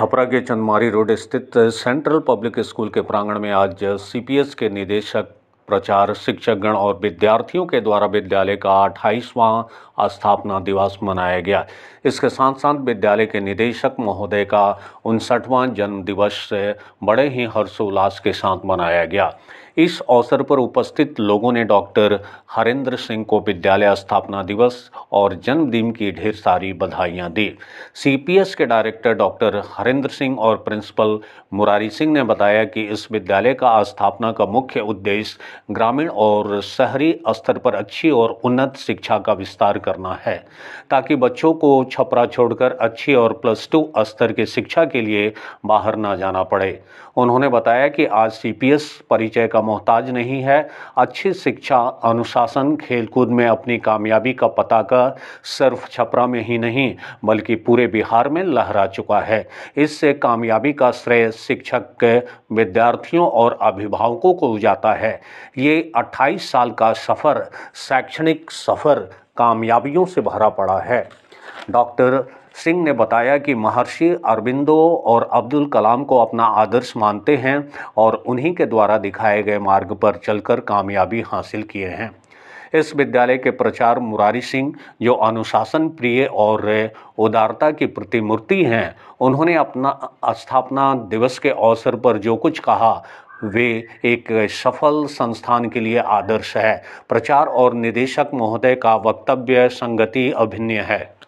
छपरा के चंदमारी रोड स्थित central public school के प्रांगण में आज सीपीएस के निदेशक प्रचार शिक्षकगण और विद्यार्थियों के द्वारा विद्यालय का अट्ठाईसवां स्थापना दिवस मनाया गया इसके साथ साथ विद्यालय के निदेशक महोदय का उनसठवां जन्म दिवस बड़े ही हर्षोल्लास के साथ मनाया गया इस अवसर पर उपस्थित लोगों ने डॉक्टर हरेंद्र सिंह को विद्यालय स्थापना दिवस और जन्मदिन की ढेर सारी बधाइयाँ दी सीपीएस के डायरेक्टर डॉक्टर हरेंद्र सिंह और प्रिंसिपल मुरारी सिंह ने बताया कि इस विद्यालय का स्थापना का मुख्य उद्देश्य ग्रामीण और शहरी स्तर पर अच्छी और उन्नत शिक्षा का विस्तार करना है ताकि बच्चों को छपरा छोड़कर अच्छी और प्लस टू स्तर की शिक्षा के लिए बाहर ना जाना पड़े उन्होंने बताया कि आज सीपीएस परिचय का का मोहताज नहीं है अच्छी शिक्षा अनुशासन खेलकूद में अपनी कामयाबी का पता का सिर्फ छपरा में ही नहीं बल्कि पूरे बिहार में लहरा चुका है इससे कामयाबी का श्रेय शिक्षक विद्यार्थियों और अभिभावकों को जाता है ये 28 साल का सफ़र शैक्षणिक सफ़र कामयाबियों से भरा पड़ा है डॉक्टर सिंह ने बताया कि महर्षि अरबिंदो और अब्दुल कलाम को अपना आदर्श मानते हैं और उन्हीं के द्वारा दिखाए गए मार्ग पर चलकर कामयाबी हासिल किए हैं इस विद्यालय के प्रचार मुरारी सिंह जो अनुशासन प्रिय और उदारता की प्रतिमूर्ति हैं उन्होंने अपना स्थापना दिवस के अवसर पर जो कुछ कहा वे एक सफल संस्थान के लिए आदर्श है प्रचार और निदेशक महोदय का वक्तव्य संगति अभिन्न है